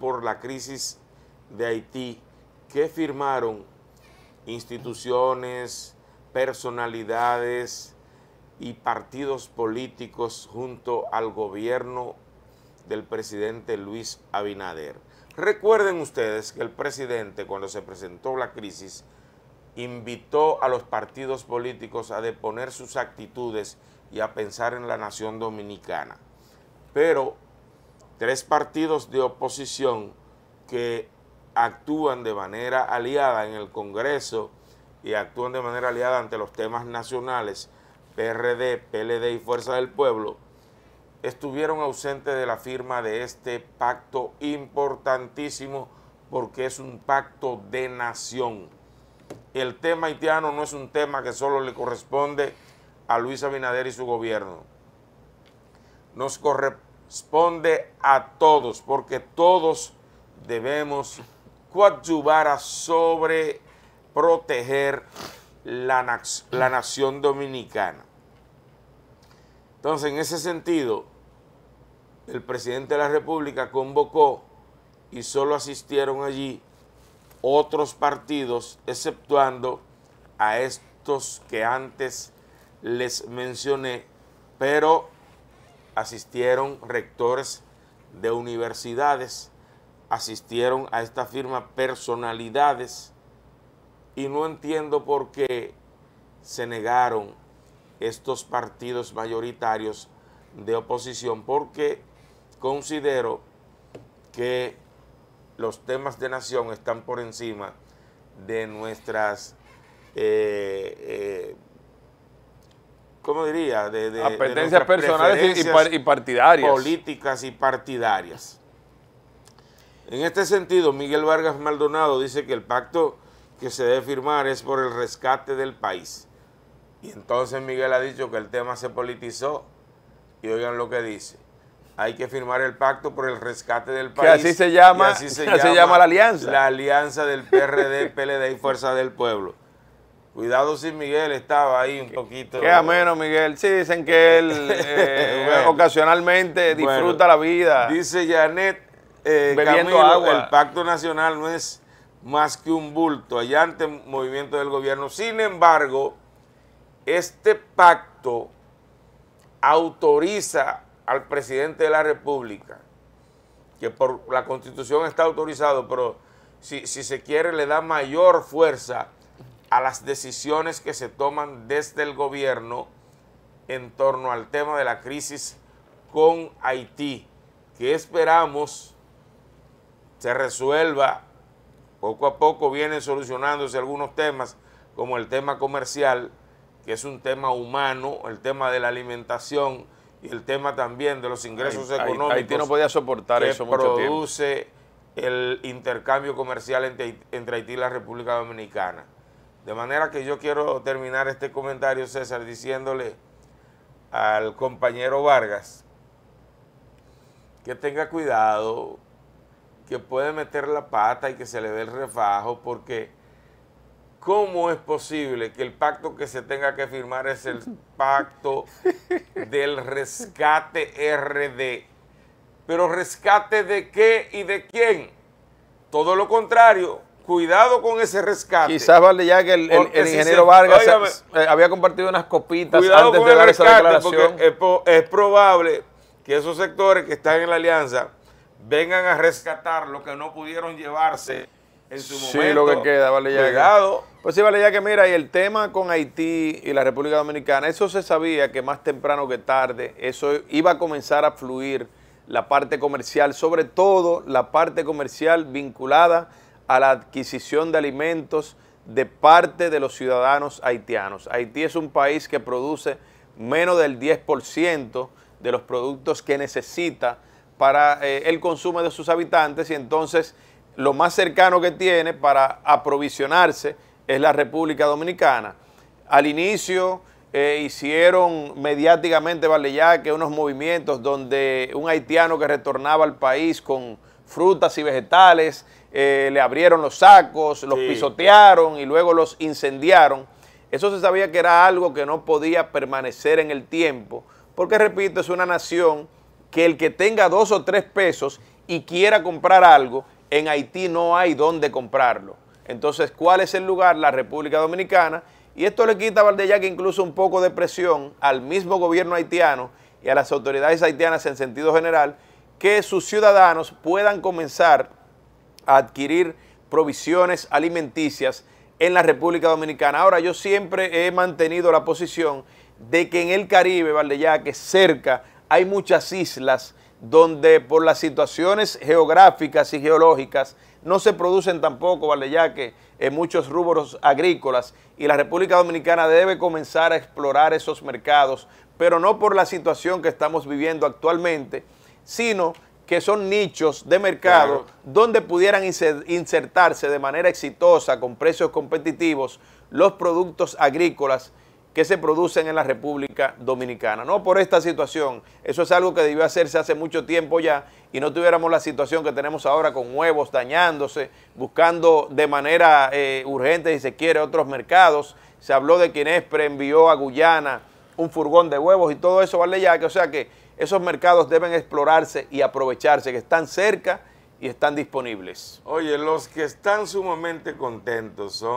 por la crisis de Haití que firmaron instituciones, personalidades y partidos políticos junto al gobierno del presidente Luis Abinader. Recuerden ustedes que el presidente cuando se presentó la crisis invitó a los partidos políticos a deponer sus actitudes y a pensar en la nación dominicana. Pero tres partidos de oposición que actúan de manera aliada en el Congreso y actúan de manera aliada ante los temas nacionales, PRD, PLD y Fuerza del Pueblo, estuvieron ausentes de la firma de este pacto importantísimo porque es un pacto de nación. El tema haitiano no es un tema que solo le corresponde a Luis Abinader y su gobierno. Nos corresponde responde a todos, porque todos debemos coadyuvar a sobre proteger la, la nación dominicana. Entonces, en ese sentido, el presidente de la República convocó y solo asistieron allí otros partidos, exceptuando a estos que antes les mencioné, pero asistieron rectores de universidades, asistieron a esta firma personalidades y no entiendo por qué se negaron estos partidos mayoritarios de oposición porque considero que los temas de nación están por encima de nuestras eh, eh, ¿cómo diría? De, de personales y, partidarias. Políticas y partidarias. En este sentido, Miguel Vargas Maldonado dice que el pacto que se debe firmar es por el rescate del país. Y entonces Miguel ha dicho que el tema se politizó y oigan lo que dice. Hay que firmar el pacto por el rescate del país. Que así se llama, así se, llama, llama la alianza. La alianza del PRD, PLD y Fuerza del Pueblo Cuidado si Miguel estaba ahí un poquito. Qué ameno, Miguel. Sí, dicen que él eh, ocasionalmente disfruta la vida. Dice Janet eh, Camilo, el Pacto Nacional no es más que un bulto, allá ante movimiento del gobierno. Sin embargo, este pacto autoriza al presidente de la República, que por la Constitución está autorizado, pero si, si se quiere le da mayor fuerza a las decisiones que se toman desde el gobierno en torno al tema de la crisis con Haití, que esperamos se resuelva. Poco a poco vienen solucionándose algunos temas, como el tema comercial, que es un tema humano, el tema de la alimentación y el tema también de los ingresos económicos. Haití no podía soportar eso mucho produce el intercambio comercial entre Haití y la República Dominicana. De manera que yo quiero terminar este comentario, César, diciéndole al compañero Vargas que tenga cuidado, que puede meter la pata y que se le dé el refajo, porque ¿cómo es posible que el pacto que se tenga que firmar es el pacto del rescate RD? Pero rescate de qué y de quién? Todo lo contrario, cuidado con ese rescate. Quizás vale ya que el, ingeniero Vargas había compartido unas copitas antes de la Porque es, probable que esos sectores que están en la alianza vengan a rescatar lo que no pudieron llevarse en su momento. Sí, lo que queda, vale ya. Pues sí, vale ya que mira, y el tema con Haití y la República Dominicana, eso se sabía que más temprano que tarde, eso iba a comenzar a fluir la parte comercial, sobre todo la parte comercial vinculada a la adquisición de alimentos de parte de los ciudadanos haitianos. Haití es un país que produce menos del 10% de los productos que necesita para eh, el consumo de sus habitantes y entonces lo más cercano que tiene para aprovisionarse es la República Dominicana. Al inicio eh, hicieron mediáticamente, vale ya, que unos movimientos donde un haitiano que retornaba al país con frutas y vegetales eh, le abrieron los sacos, los pisotearon y luego los incendiaron. Eso se sabía que era algo que no podía permanecer en el tiempo, porque repito, es una nación que el que tenga dos o tres pesos y quiera comprar algo, en Haití no hay dónde comprarlo. Entonces, ¿cuál es el lugar? La República Dominicana. Y esto le quita a que incluso un poco de presión al mismo gobierno haitiano y a las autoridades haitianas en sentido general, que sus ciudadanos puedan comenzar adquirir provisiones alimenticias en la República Dominicana. Ahora, yo siempre he mantenido la posición de que en el Caribe, Valdeyaque, cerca, hay muchas islas donde por las situaciones geográficas y geológicas no se producen tampoco, Valdeyaque, en eh, muchos rubros agrícolas y la República Dominicana debe comenzar a explorar esos mercados, pero no por la situación que estamos viviendo actualmente, sino que son nichos de mercado donde pudieran insertarse de manera exitosa con precios competitivos los productos agrícolas que se producen en la República Dominicana. No por esta situación, eso es algo que debió hacerse hace mucho tiempo ya y no tuviéramos la situación que tenemos ahora con huevos dañándose, buscando de manera eh, urgente, si se quiere, otros mercados. Se habló de quienes preenvió a Guyana un furgón de huevos y todo eso vale ya que, o sea que esos mercados deben explorarse y aprovecharse, que están cerca y están disponibles. Oye, los que están sumamente contentos son...